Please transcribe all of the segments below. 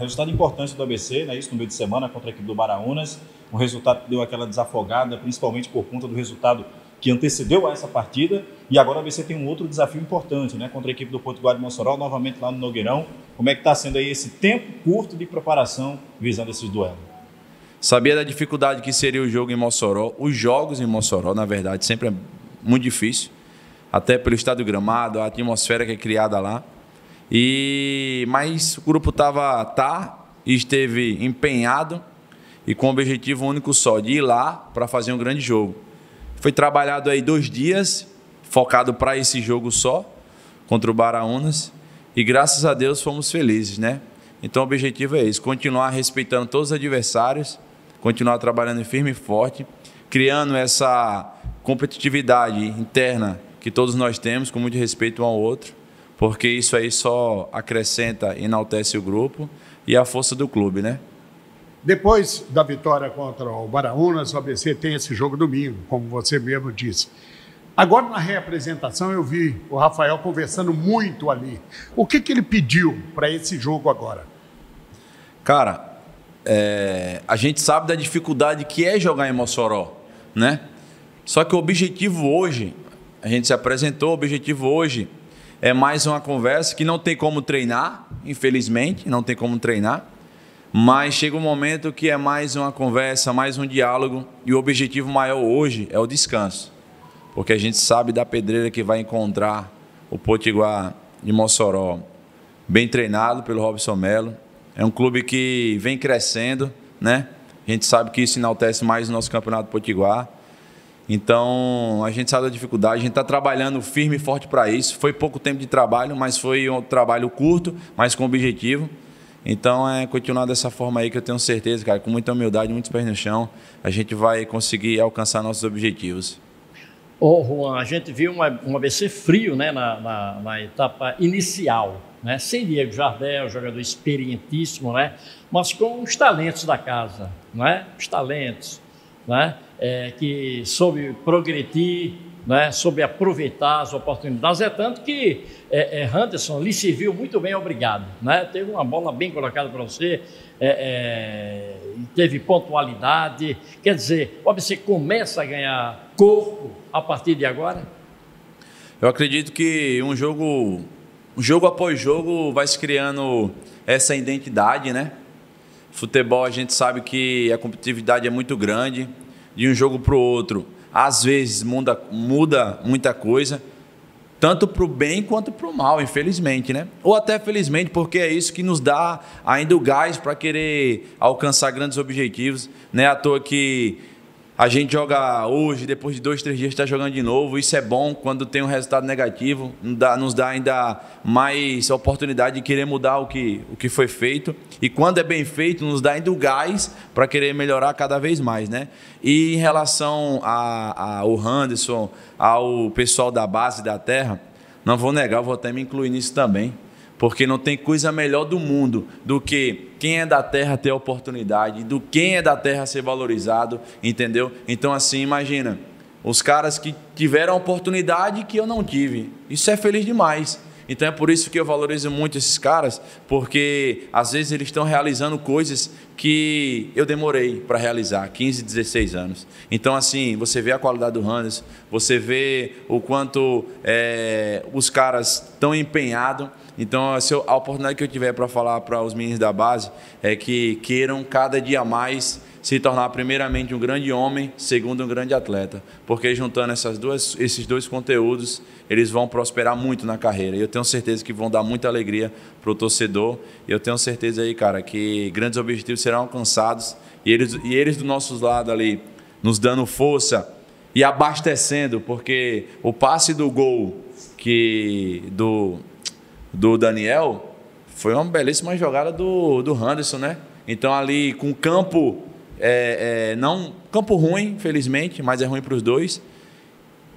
Resultado importante do ABC, né, isso no meio de semana contra a equipe do Baraunas. Um resultado deu aquela desafogada, principalmente por conta do resultado que antecedeu a essa partida. E agora o ABC tem um outro desafio importante, né? Contra a equipe do Portugal de Mossoró, novamente lá no Nogueirão. Como é que está sendo aí esse tempo curto de preparação visando esses duelos? Sabia da dificuldade que seria o jogo em Mossoró. Os jogos em Mossoró, na verdade, sempre é muito difícil. Até pelo estado gramado, a atmosfera que é criada lá. E mas o grupo tava tá esteve empenhado e com o objetivo único só de ir lá para fazer um grande jogo. Foi trabalhado aí dois dias focado para esse jogo só contra o Baraunas e graças a Deus fomos felizes, né? Então o objetivo é esse, continuar respeitando todos os adversários, continuar trabalhando firme e forte, criando essa competitividade interna que todos nós temos, com muito respeito um ao outro porque isso aí só acrescenta, enaltece o grupo e a força do clube, né? Depois da vitória contra o Baraunas, o ABC tem esse jogo domingo, como você mesmo disse. Agora, na reapresentação, eu vi o Rafael conversando muito ali. O que, que ele pediu para esse jogo agora? Cara, é, a gente sabe da dificuldade que é jogar em Mossoró, né? Só que o objetivo hoje, a gente se apresentou, o objetivo hoje é mais uma conversa que não tem como treinar, infelizmente, não tem como treinar. Mas chega um momento que é mais uma conversa, mais um diálogo, e o objetivo maior hoje é o descanso. Porque a gente sabe da pedreira que vai encontrar o Potiguar de Mossoró, bem treinado pelo Robson Melo. É um clube que vem crescendo, né? A gente sabe que isso enaltece mais o nosso Campeonato Potiguar. Então, a gente sabe da dificuldade, a gente está trabalhando firme e forte para isso. Foi pouco tempo de trabalho, mas foi um trabalho curto, mas com objetivo. Então, é continuar dessa forma aí que eu tenho certeza, cara, com muita humildade, muitos pés no chão, a gente vai conseguir alcançar nossos objetivos. Ô, Juan, a gente viu uma BC frio né, na, na, na etapa inicial, né? sem Diego Jardel, jogador experientíssimo, né? mas com os talentos da casa, né? os talentos, né, é, que soube progredir, né, soube aproveitar as oportunidades. É tanto que é, é, Henderson lhe serviu muito bem, obrigado. Né? Teve uma bola bem colocada para você, é, é teve pontualidade. Quer dizer, você começa a ganhar corpo a partir de agora? Eu acredito que um jogo, um jogo após jogo, vai se criando essa identidade, né? Futebol, a gente sabe que a competitividade é muito grande, de um jogo para o outro. Às vezes muda, muda muita coisa, tanto para o bem quanto para o mal, infelizmente, né? Ou até felizmente, porque é isso que nos dá ainda o gás para querer alcançar grandes objetivos. né à toa que a gente joga hoje, depois de dois, três dias está jogando de novo. Isso é bom quando tem um resultado negativo, nos dá ainda mais oportunidade de querer mudar o que, o que foi feito. E quando é bem feito, nos dá ainda o gás para querer melhorar cada vez mais, né? E em relação ao Henderson, ao pessoal da base da terra, não vou negar, vou até me incluir nisso também porque não tem coisa melhor do mundo do que quem é da terra ter oportunidade, do quem é da terra ser valorizado, entendeu? Então, assim, imagina, os caras que tiveram a oportunidade que eu não tive, isso é feliz demais. Então é por isso que eu valorizo muito esses caras, porque às vezes eles estão realizando coisas que eu demorei para realizar, 15, 16 anos. Então, assim, você vê a qualidade do Hannes, você vê o quanto é, os caras estão empenhados. Então, a oportunidade que eu tiver para falar para os meninos da base é que queiram cada dia mais se tornar primeiramente um grande homem, segundo um grande atleta, porque juntando essas duas, esses dois conteúdos, eles vão prosperar muito na carreira. E eu tenho certeza que vão dar muita alegria para o torcedor. E eu tenho certeza aí, cara, que grandes objetivos serão alcançados e eles, e eles do nosso lado ali nos dando força e abastecendo, porque o passe do gol que do, do Daniel foi uma belíssima jogada do, do Henderson, né? Então ali com o campo é, é, não campo ruim, felizmente, mas é ruim para os dois.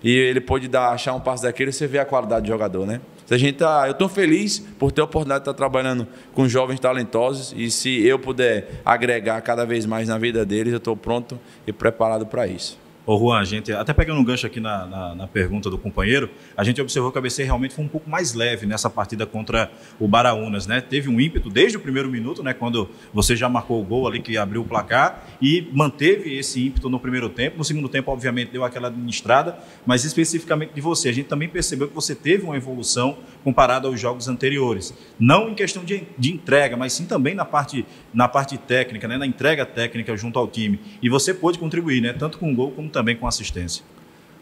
E ele pode dar, achar um passo daquele, você vê a qualidade do jogador, né? Se a gente tá, eu estou feliz por ter a oportunidade de estar tá trabalhando com jovens talentosos e se eu puder agregar cada vez mais na vida deles, eu estou pronto e preparado para isso. Ô Juan, a gente, até pegando um gancho aqui na, na, na, pergunta do companheiro, a gente observou que a BC realmente foi um pouco mais leve nessa partida contra o Baraunas, né? Teve um ímpeto desde o primeiro minuto, né? Quando você já marcou o gol ali que abriu o placar e manteve esse ímpeto no primeiro tempo. No segundo tempo, obviamente, deu aquela administrada, mas especificamente de você, a gente também percebeu que você teve uma evolução comparada aos jogos anteriores. Não em questão de, de entrega, mas sim também na parte, na parte técnica, né? Na entrega técnica junto ao time. E você pôde contribuir, né? Tanto com o gol como também com assistência.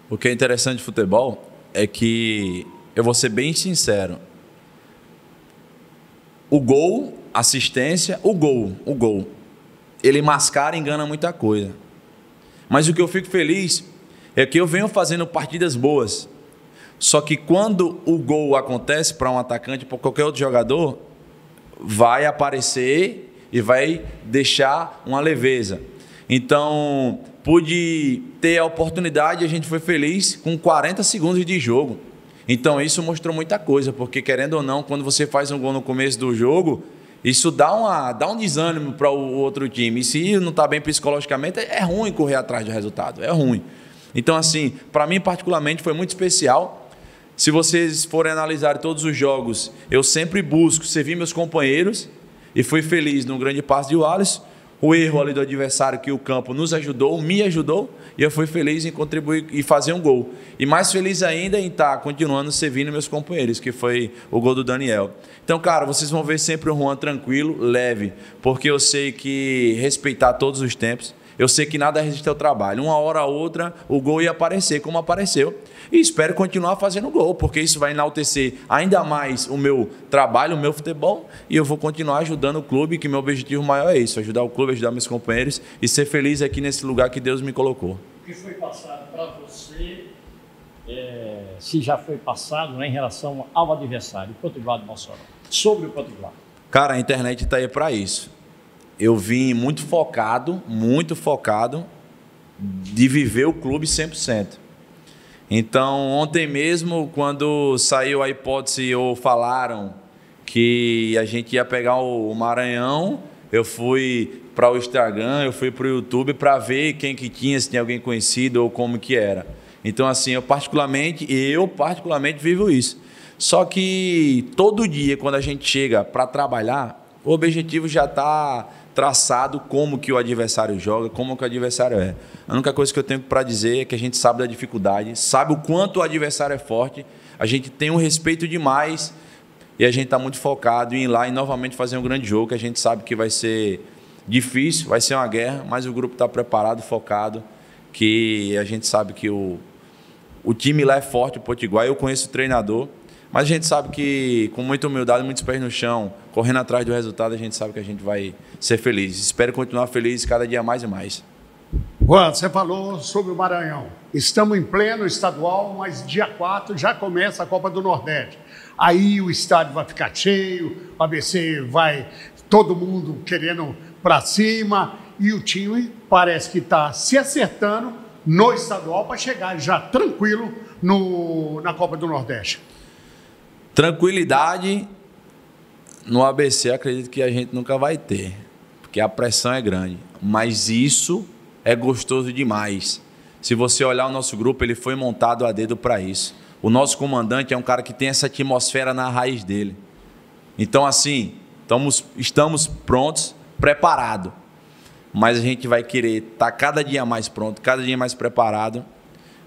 O que é interessante de futebol é que, eu vou ser bem sincero, o gol, assistência, o gol, o gol. Ele mascara e engana muita coisa. Mas o que eu fico feliz é que eu venho fazendo partidas boas. Só que quando o gol acontece para um atacante, para qualquer outro jogador, vai aparecer e vai deixar uma leveza. Então, pude ter a oportunidade, a gente foi feliz com 40 segundos de jogo. Então isso mostrou muita coisa, porque querendo ou não, quando você faz um gol no começo do jogo, isso dá, uma, dá um desânimo para o outro time. E se não está bem psicologicamente, é, é ruim correr atrás do resultado, é ruim. Então, assim, para mim particularmente foi muito especial. Se vocês forem analisar todos os jogos, eu sempre busco servir meus companheiros e fui feliz no grande passo de Wallace o erro ali do adversário que o campo nos ajudou, me ajudou, e eu fui feliz em contribuir e fazer um gol. E mais feliz ainda em estar tá continuando servindo meus companheiros, que foi o gol do Daniel. Então, cara, vocês vão ver sempre o Juan tranquilo, leve, porque eu sei que respeitar todos os tempos, eu sei que nada resiste ao trabalho. Uma hora ou outra, o gol ia aparecer como apareceu. E espero continuar fazendo gol, porque isso vai enaltecer ainda mais o meu trabalho, o meu futebol. E eu vou continuar ajudando o clube, que meu objetivo maior é isso: ajudar o clube, ajudar meus companheiros e ser feliz aqui nesse lugar que Deus me colocou. O que foi passado para você, é, se já foi passado né, em relação ao adversário, o Potiguar do Bolsonaro? sobre o Potiguar? Cara, a internet está aí para isso eu vim muito focado, muito focado de viver o clube 100%. Então, ontem mesmo, quando saiu a hipótese ou falaram que a gente ia pegar o Maranhão, eu fui para o Instagram, eu fui para o YouTube para ver quem que tinha, se tinha alguém conhecido ou como que era. Então, assim, eu particularmente, eu particularmente vivo isso. Só que todo dia, quando a gente chega para trabalhar, o objetivo já está traçado como que o adversário joga, como que o adversário é. A única coisa que eu tenho para dizer é que a gente sabe da dificuldade, sabe o quanto o adversário é forte, a gente tem um respeito demais e a gente está muito focado em ir lá e novamente fazer um grande jogo, que a gente sabe que vai ser difícil, vai ser uma guerra, mas o grupo está preparado, focado, que a gente sabe que o, o time lá é forte, o Potiguar, eu conheço o treinador, mas a gente sabe que, com muita humildade, muitos pés no chão, correndo atrás do resultado, a gente sabe que a gente vai ser feliz. Espero continuar feliz cada dia mais e mais. Juan, você falou sobre o Maranhão. Estamos em pleno estadual, mas dia 4 já começa a Copa do Nordeste. Aí o estádio vai ficar cheio, o ABC vai todo mundo querendo para cima e o time parece que está se acertando no estadual para chegar já tranquilo no, na Copa do Nordeste. Tranquilidade no ABC acredito que a gente nunca vai ter, porque a pressão é grande. Mas isso é gostoso demais. Se você olhar o nosso grupo, ele foi montado a dedo para isso. O nosso comandante é um cara que tem essa atmosfera na raiz dele. Então, assim, estamos, estamos prontos, preparados. Mas a gente vai querer estar tá cada dia mais pronto, cada dia mais preparado,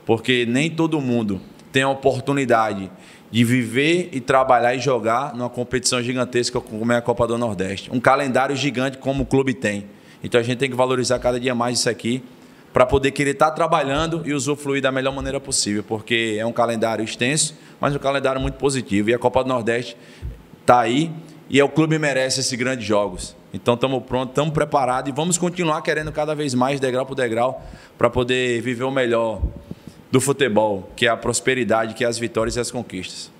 porque nem todo mundo tem a oportunidade de viver e trabalhar e jogar numa competição gigantesca como é a Copa do Nordeste. Um calendário gigante como o clube tem. Então a gente tem que valorizar cada dia mais isso aqui para poder querer estar tá trabalhando e usufruir da melhor maneira possível, porque é um calendário extenso, mas um calendário muito positivo. E a Copa do Nordeste está aí e é o clube merece esses grandes jogos. Então estamos prontos, estamos preparados e vamos continuar querendo cada vez mais, degrau por degrau, para poder viver o melhor do futebol, que é a prosperidade, que é as vitórias e as conquistas.